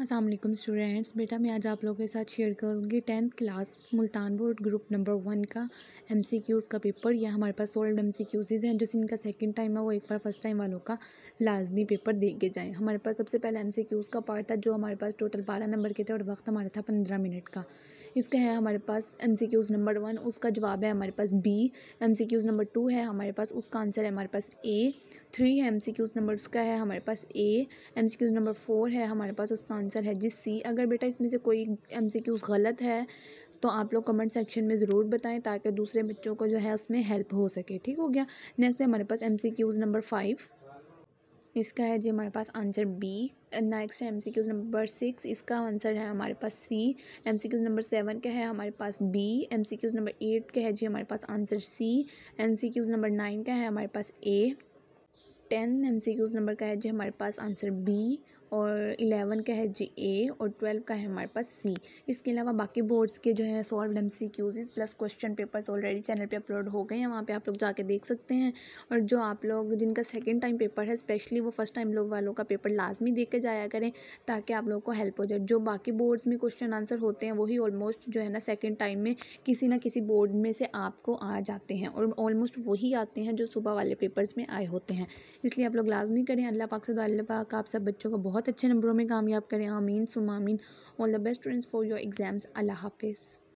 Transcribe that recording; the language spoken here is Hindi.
असलम स्टूडेंट्स बेटा मैं आज आप लोगों के साथ शेयर करूँगी tenth class Multan board group number one का एम सी क्यूज़ का पेपर या हमारे पास सोल्ड एम सी क्यूज़ हैं जिस इनका सेकेंड टाइम है वो एक बार फर्स्ट टाइम वालों का लाजमी पेपर दे के जाएँ हमारे पास सबसे पहले एम सी क्यूज़ का पार्ट था जो हमारे पास टोटल बारह नंबर के थे और वक्त हमारा था पंद्रह मिनट का इसका है हमारे पास M C Qs number one उसका जवाब है हमारे पास B M C Qs number two है हमारे पास उसका आंसर है हमारे पास ए थ्री है एम सी क्यूज़ नंबर उसका है हमारे पास A M C Qs number four है हमारे पास उसका आंसर आंसर है जी सी अगर बेटा इसमें से कोई एम सी क्यूज़ गलत है तो आप लोग कमेंट सेक्शन में ज़रूर बताएं ताकि दूसरे बच्चों को जो है उसमें हेल्प हो सके ठीक हो गया नेक्स्ट है हमारे पास M C Qs number five इसका है जी हमारे पास आंसर बी नेक्स्ट है M C Qs number six इसका आंसर है हमारे पास C M C Qs number seven का है हमारे पास B M C Qs number eight का है जी हमारे पास answer C M C Qs number nine का है हमारे पास A ten M C Qs number का है जी हमारे पास आंसर बी और इलेवन का है जी ए और ट्वेल्व का है हमारे पास सी इसके अलावा बाकी बोर्ड्स के जो है solved M C Qs plus question papers already channel पे अपलोड हो गए हैं वहाँ पे आप लोग जाके देख सकते हैं और जो आप लोग जिनका सेकेंड टाइम पेपर है स्पेशली वो फर्स्ट टाइम लोग वालों का पेपर लाजमी दे के जाया करें ताकि आप लोग को हेल्प हो जाए जो बाकी बोर्ड्स में क्वेश्चन आंसर होते हैं वही ऑलमोस्ट जो है ना सेकेंड टाइम में किसी ना किसी बोर्ड में से आपको आ जाते हैं और ऑलमोस्ट वही आते हैं जो सुबह वाले पेपर्स में आए होते हैं इसलिए आप लोग लाजमी करें अल्लाह पाक से अल्लाह पाक आप सब बच्चों को बहुत बहुत अच्छे नंबरों में कामयाब करें आमीन सुमामीन all the best friends for your exams अल्लाह हाफिज़